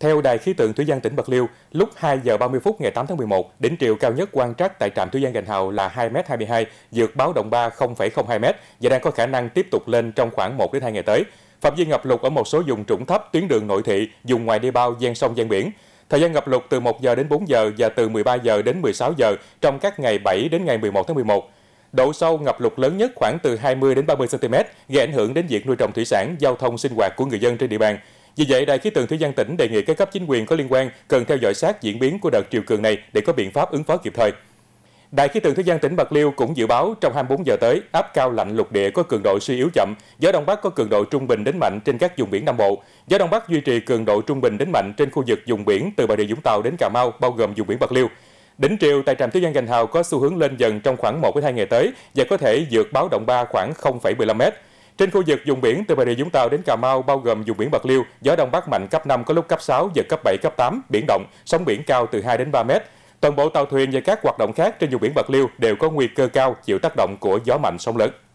Theo Đài khí tượng thủy văn tỉnh Bạc Liêu, lúc 2 giờ 30 phút ngày 8 tháng 11, đỉnh triều cao nhất quan trắc tại trạm thủy văn Gành Hào là 2m22, vượt báo động 3 0,02m và đang có khả năng tiếp tục lên trong khoảng 1 đến 2 ngày tới. Phạm vi ngập lụt ở một số vùng trũng thấp, tuyến đường nội thị, vùng ngoài đê bao, gian sông gian biển. Thời gian ngập lụt từ 1 giờ đến 4 giờ và từ 13 giờ đến 16 giờ trong các ngày 7 đến ngày 11 tháng 11. Độ sâu ngập lụt lớn nhất khoảng từ 20 đến 30 cm gây ảnh hưởng đến việc nuôi trồng thủy sản, giao thông sinh hoạt của người dân trên địa bàn. Vì vậy, Đài khí tượng Thủy văn tỉnh đề nghị các cấp chính quyền có liên quan cần theo dõi sát diễn biến của đợt triều cường này để có biện pháp ứng phó kịp thời. Đài khí tượng Thủy văn tỉnh Bạc Liêu cũng dự báo trong 24 giờ tới, áp cao lạnh lục địa có cường độ suy yếu chậm, gió đông bắc có cường độ trung bình đến mạnh trên các vùng biển Nam Bộ. Gió đông bắc duy trì cường độ trung bình đến mạnh trên khu vực vùng biển từ Bà Rịa Vũng Tàu đến Cà Mau, bao gồm vùng biển Bạc Liêu. Đỉnh triều tại trạm thủy văn Gành Hào có xu hướng lên dần trong khoảng 1 2 ngày tới và có thể vượt báo động 3 khoảng 0,15 m. Trên khu vực vùng biển từ Bà Rịa Vũng Tàu đến Cà Mau bao gồm vùng biển Bạc Liêu, gió đông bắc mạnh cấp 5 có lúc cấp 6, giật cấp 7, cấp 8, biển động, sóng biển cao từ 2 đến 3 mét. Toàn bộ tàu thuyền và các hoạt động khác trên vùng biển Bạc Liêu đều có nguy cơ cao chịu tác động của gió mạnh sóng lớn.